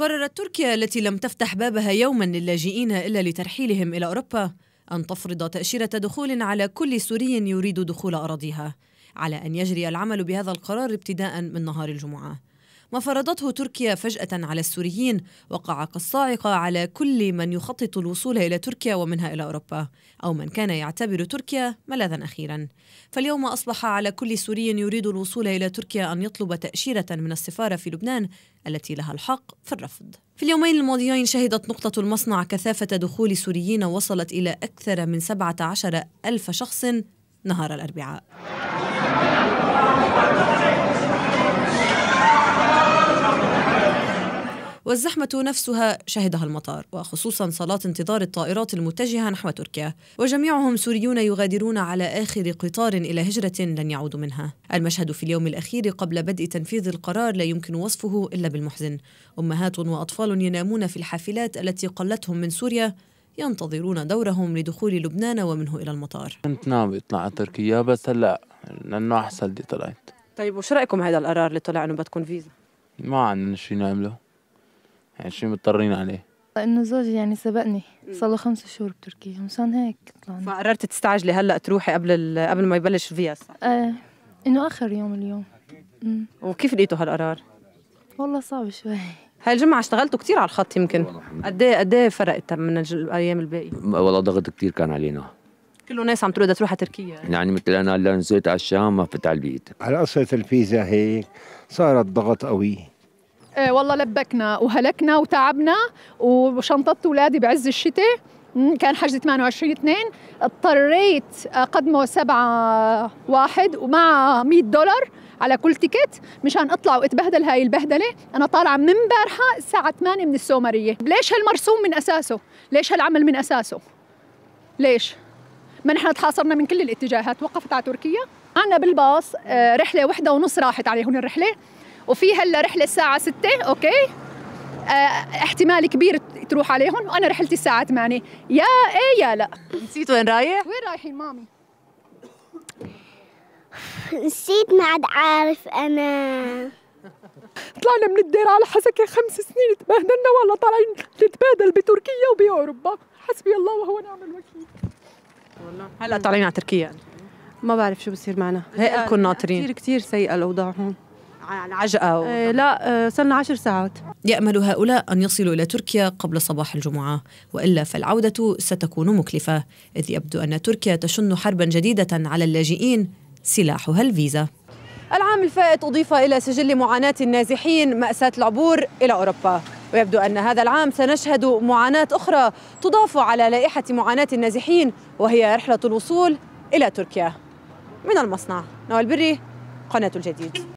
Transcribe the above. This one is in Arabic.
قررت تركيا التي لم تفتح بابها يوما للاجئين إلا لترحيلهم إلى أوروبا أن تفرض تأشيرة دخول على كل سوري يريد دخول أراضيها على أن يجري العمل بهذا القرار ابتداء من نهار الجمعة ما فرضته تركيا فجأة على السوريين وقع كالصاعقة على كل من يخطط الوصول إلى تركيا ومنها إلى أوروبا أو من كان يعتبر تركيا ملاذا أخيرا فاليوم أصبح على كل سوري يريد الوصول إلى تركيا أن يطلب تأشيرة من السفارة في لبنان التي لها الحق في الرفض في اليومين الماضيين شهدت نقطة المصنع كثافة دخول سوريين وصلت إلى أكثر من 17 ألف شخص نهار الأربعاء والزحمة نفسها شهدها المطار وخصوصا صلاة انتظار الطائرات المتجهة نحو تركيا وجميعهم سوريون يغادرون على آخر قطار إلى هجرة لن يعودوا منها المشهد في اليوم الأخير قبل بدء تنفيذ القرار لا يمكن وصفه إلا بالمحزن أمهات وأطفال ينامون في الحافلات التي قلتهم من سوريا ينتظرون دورهم لدخول لبنان ومنه إلى المطار كنت ناوي أطلع على تركيا بس هلا لأنه أحسن دي طلعت طيب وش رأيكم هذا القرار اللي طلع إنه بدكم فيزا؟ ما عندنا شي نعمله يعني شو مضطرين عليه؟ انه زوجي يعني سبقني صار له خمس شهور بتركيا مشان هيك طلعنا فقررت تستعجلي هلا تروحي قبل قبل ما يبلش الفيز ايه انه اخر يوم اليوم مم. وكيف لقيتوا هالقرار؟ والله صعب شوي هاي الجمعة اشتغلتوا كثير على الخط يمكن قد ايه قد ايه فرقت من الايام الباقية؟ والله ضغط كثير كان علينا كله ناس عم تقول بدها تروح على تركيا يعني, مثل انا هلا نزلت على الشام ما فت على البيت على قصة الفيزا هيك صارت ضغط قوي إيه، والله لبكنا وهلكنا وتعبنا وشنطت اولادي بعز الشتاء كان حجز 28 2 اضطريت اقدمه 7 1 ومع 100 دولار على كل تيكت مشان اطلع واتبهدل هاي البهدله انا طالعه من امبارحه الساعه 8 من السومريه ليش هالمرسوم من اساسه ليش هالعمل من اساسه ليش ما نحن تحاصرنا من كل الاتجاهات وقفت على تركيا معنا بالباص آه، رحلة وحدة ونص راحت عليه هون الرحلة وفي هلا رحلة الساعة 6 أوكي آه، احتمال كبير تروح عليهم وأنا رحلتي الساعة 8 يا إيه يا لا نسيت وين رايح؟ وين رايحين مامي؟ نسيت ما عاد عارف أنا طلعنا من الدير على حسكة خمس سنين تبهدلنا والله طالعين نتبادل بتركيا وبأوروبا حسبي الله وهو نعم الوكيل والله هلا طالعين على تركيا ما بعرف شو بصير معنا هيك لكم ناطرين كثير كثير سيئه الاوضاع هون عجقه و... إيه، لا آه، صرنا عشر ساعات يأمل هؤلاء أن يصلوا إلى تركيا قبل صباح الجمعة وإلا فالعودة ستكون مكلفة إذ يبدو أن تركيا تشن حربا جديدة على اللاجئين سلاحها الفيزا العام الفائت أضيف إلى سجل معاناة النازحين مأساة العبور إلى أوروبا ويبدو أن هذا العام سنشهد معاناة أخرى تضاف على لائحة معاناة النازحين وهي رحلة الوصول إلى تركيا من المصنع نوال بري قناة الجديد